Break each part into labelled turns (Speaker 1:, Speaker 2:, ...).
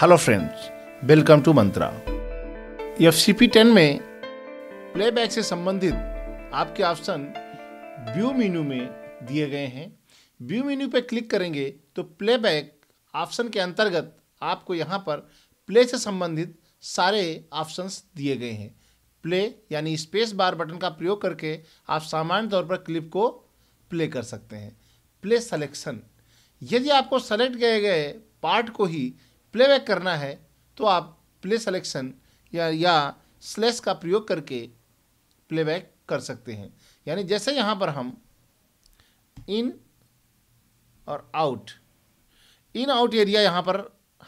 Speaker 1: hello friends welcome to Mantra F C P ten में playback से संबंधित आपके ऑप्शन व्यू मेन्यू में दिए गए हैं व्यू मेन्यू पर क्लिक करेंगे तो प्लेबैक ऑप्शन के अंतर्गत आपको यहाँ पर प्ले से संबंधित सारे ऑप्शंस दिए गए हैं प्ले यानी स्पेस बार बटन का प्रयोग करके आप सामान्य तौर पर क्लिप को प्ले कर सकते हैं प्ले सलेक्शन यदि आपको सेलेक्ट किए गए पार्ट को ही प्लेबैक करना है तो आप प्ले सेलेक्शन या या स्लेस का प्रयोग करके प्लेबैक कर सकते हैं यानी जैसे यहाँ पर हम इन और आउट इन आउट एरिया यहाँ पर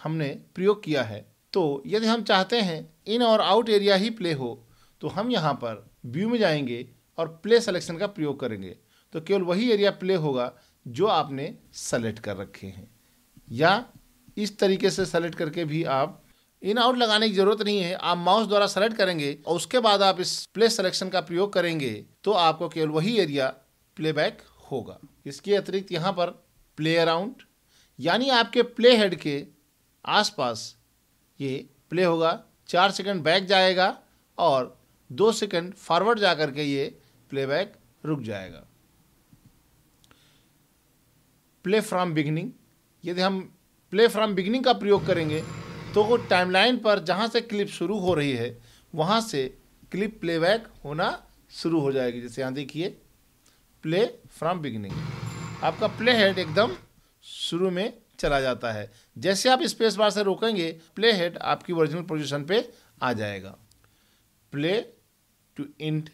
Speaker 1: हमने प्रयोग किया है तो यदि हम चाहते हैं इन और आउट एरिया ही प्ले हो तो हम यहाँ पर व्यू में जाएंगे और प्ले सेलेक्शन का प्रयोग करेंगे तो केवल वही एरिया प्ले होगा जो आपने सेलेक्ट कर रखे हैं या इस तरीके से सेलेक्ट करके भी आप इन आउट लगाने की जरूरत नहीं है आप माउस द्वारा सेलेक्ट करेंगे और उसके बाद आप इस प्ले सेलेक्शन का प्रयोग करेंगे तो आपको केवल वही एरिया प्लेबैक होगा इसके अतिरिक्त यहाँ पर प्ले अराउंड यानी आपके प्ले हेड के आसपास ये प्ले होगा चार सेकंड बैक जाएगा और दो सेकंड फॉरवर्ड जा करके ये प्लेबैक रुक जाएगा प्ले फ्रॉम बिगनिंग यदि हम प्ले फ्रॉम बिगनिंग का प्रयोग करेंगे तो वो टाइमलाइन पर जहाँ से क्लिप शुरू हो रही है वहाँ से क्लिप प्लेबैक होना शुरू हो जाएगी जैसे यहाँ देखिए प्ले फ्रॉम बिगनिंग आपका प्ले हेड एकदम शुरू में चला जाता है जैसे आप स्पेस बार से रोकेंगे प्ले हेड आपकी ओरिजिनल पोजीशन पे आ जाएगा प्ले टू इंट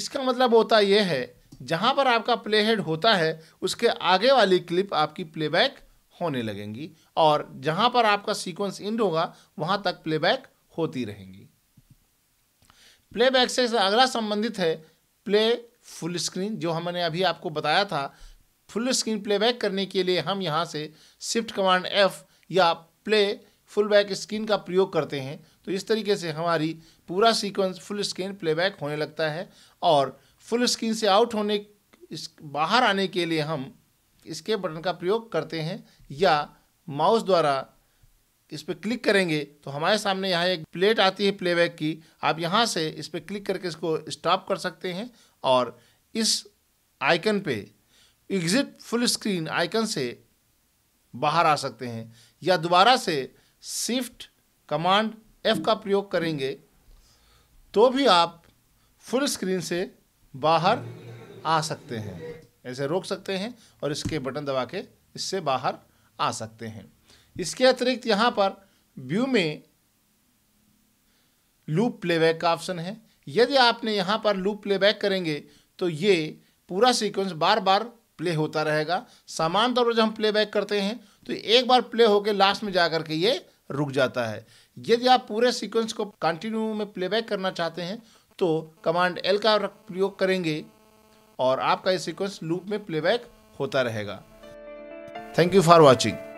Speaker 1: इसका मतलब होता यह है जहाँ पर आपका प्ले हेड होता है उसके आगे वाली क्लिप आपकी प्लेबैक होने लगेंगी और जहाँ पर आपका सीक्वेंस इंड होगा वहाँ तक प्लेबैक होती रहेंगी प्लेबैक से अगला संबंधित है प्ले फुल स्क्रीन जो हमने अभी आपको बताया था फुल स्क्रीन प्लेबैक करने के लिए हम यहाँ से शिफ्ट कमांड एफ़ या प्ले फुल बैक स्क्रीन का प्रयोग करते हैं तो इस तरीके से हमारी पूरा सीक्वेंस फुल स्क्रीन प्लेबैक होने लगता है और फुल स्क्रीन से आउट होने इस बाहर आने के लिए हम इसके बटन का प्रयोग करते हैं या माउस द्वारा इस पर क्लिक करेंगे तो हमारे सामने यहाँ एक प्लेट आती है प्लेबैक की आप यहाँ से इस पर क्लिक करके इसको स्टॉप कर सकते हैं और इस आइकन पे एग्जिट फुल स्क्रीन आइकन से बाहर आ सकते हैं या दोबारा से शिफ्ट कमांड एफ़ का प्रयोग करेंगे तो भी आप फुल स्क्रीन से बाहर आ सकते हैं ऐसे रोक सकते हैं और इसके बटन दबा के इससे बाहर आ सकते हैं इसके अतिरिक्त यहाँ पर व्यू में लूप प्लेबैक का ऑप्शन है यदि आपने यहाँ पर लूप प्लेबैक करेंगे तो ये पूरा सीक्वेंस बार बार प्ले होता रहेगा सामान तौर पर जब हम प्लेबैक करते हैं तो एक बार प्ले होकर लास्ट में जा कर के ये रुक जाता है यदि आप पूरे सीक्वेंस को कंटिन्यू में प्लेबैक करना चाहते हैं तो कमांड एल का प्रयोग करेंगे और आपका ये सीक्वेंस लूप में प्लेबैक होता रहेगा थैंक यू फॉर वॉचिंग